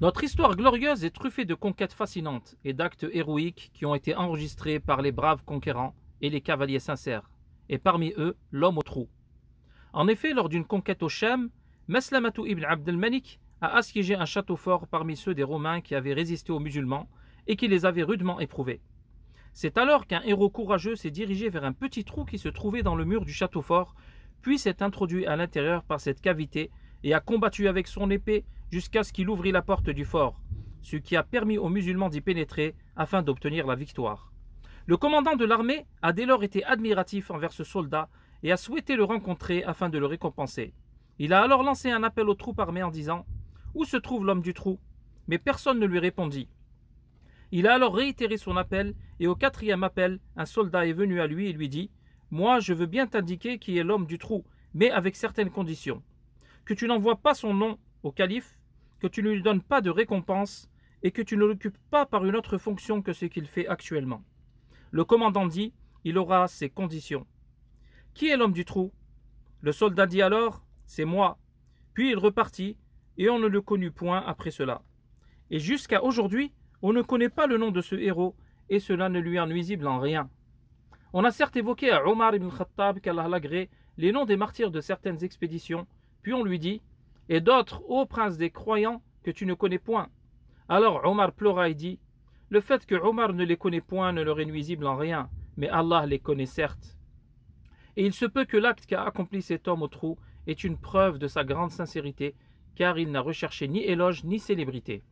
Notre histoire glorieuse est truffée de conquêtes fascinantes et d'actes héroïques qui ont été enregistrés par les braves conquérants et les cavaliers sincères, et parmi eux l'homme au trou. En effet, lors d'une conquête au Chem, Maslamatu ibn Abdelmanik a assiégé un château fort parmi ceux des Romains qui avaient résisté aux musulmans et qui les avaient rudement éprouvés. C'est alors qu'un héros courageux s'est dirigé vers un petit trou qui se trouvait dans le mur du château fort, puis s'est introduit à l'intérieur par cette cavité et a combattu avec son épée jusqu'à ce qu'il ouvrit la porte du fort, ce qui a permis aux musulmans d'y pénétrer afin d'obtenir la victoire. Le commandant de l'armée a dès lors été admiratif envers ce soldat et a souhaité le rencontrer afin de le récompenser. Il a alors lancé un appel aux troupes armées en disant Où se trouve l'homme du trou Mais personne ne lui répondit. Il a alors réitéré son appel, et au quatrième appel, un soldat est venu à lui et lui dit Moi, je veux bien t'indiquer qui est l'homme du trou, mais avec certaines conditions que tu n'envoies pas son nom au calife, que tu ne lui donnes pas de récompense et que tu ne l'occupes pas par une autre fonction que ce qu'il fait actuellement. Le commandant dit, il aura ses conditions. Qui est l'homme du trou Le soldat dit alors, c'est moi. Puis il repartit, et on ne le connut point après cela. Et jusqu'à aujourd'hui, on ne connaît pas le nom de ce héros, et cela ne lui est nuisible en rien. On a certes évoqué à Omar ibn Khattab, qu'Allah l'agré, les noms des martyrs de certaines expéditions, puis on lui dit, et d'autres, ô prince des croyants, que tu ne connais point. Alors Omar pleura et dit, le fait que Omar ne les connaît point ne leur est nuisible en rien, mais Allah les connaît certes. Et il se peut que l'acte qu'a accompli cet homme au trou est une preuve de sa grande sincérité, car il n'a recherché ni éloge ni célébrité.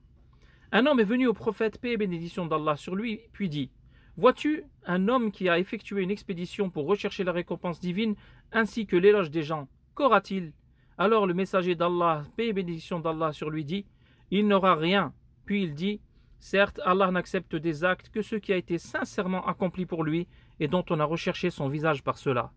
Un homme est venu au prophète, paix et bénédiction d'Allah sur lui, puis dit Vois-tu, un homme qui a effectué une expédition pour rechercher la récompense divine ainsi que l'éloge des gens, qu'aura-t-il alors le messager d'Allah, paix et bénédiction d'Allah sur lui dit, il n'aura rien. Puis il dit, certes, Allah n'accepte des actes que ce qui a été sincèrement accompli pour lui et dont on a recherché son visage par cela.